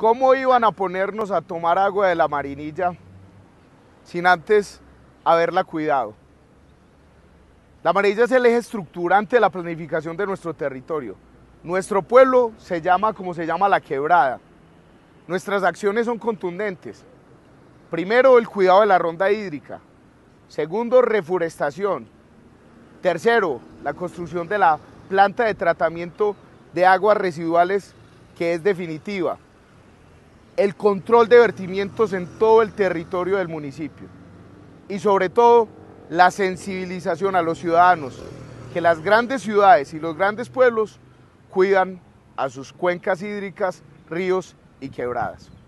¿Cómo iban a ponernos a tomar agua de la marinilla sin antes haberla cuidado? La Marinilla es el eje estructurante de la planificación de nuestro territorio. Nuestro pueblo se llama como se llama la quebrada. Nuestras acciones son contundentes. Primero, el cuidado de la ronda hídrica. Segundo, reforestación. Tercero, la construcción de la planta de tratamiento de aguas residuales que es definitiva el control de vertimientos en todo el territorio del municipio y sobre todo la sensibilización a los ciudadanos que las grandes ciudades y los grandes pueblos cuidan a sus cuencas hídricas, ríos y quebradas.